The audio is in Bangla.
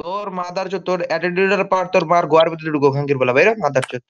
তোর মাদার চোদ তোর অ্যাটিটিউডের পার তোর মার গোয়ার ভিতরে ঢুকো খাঙ্কির বলা বাইরে মাদার চোদ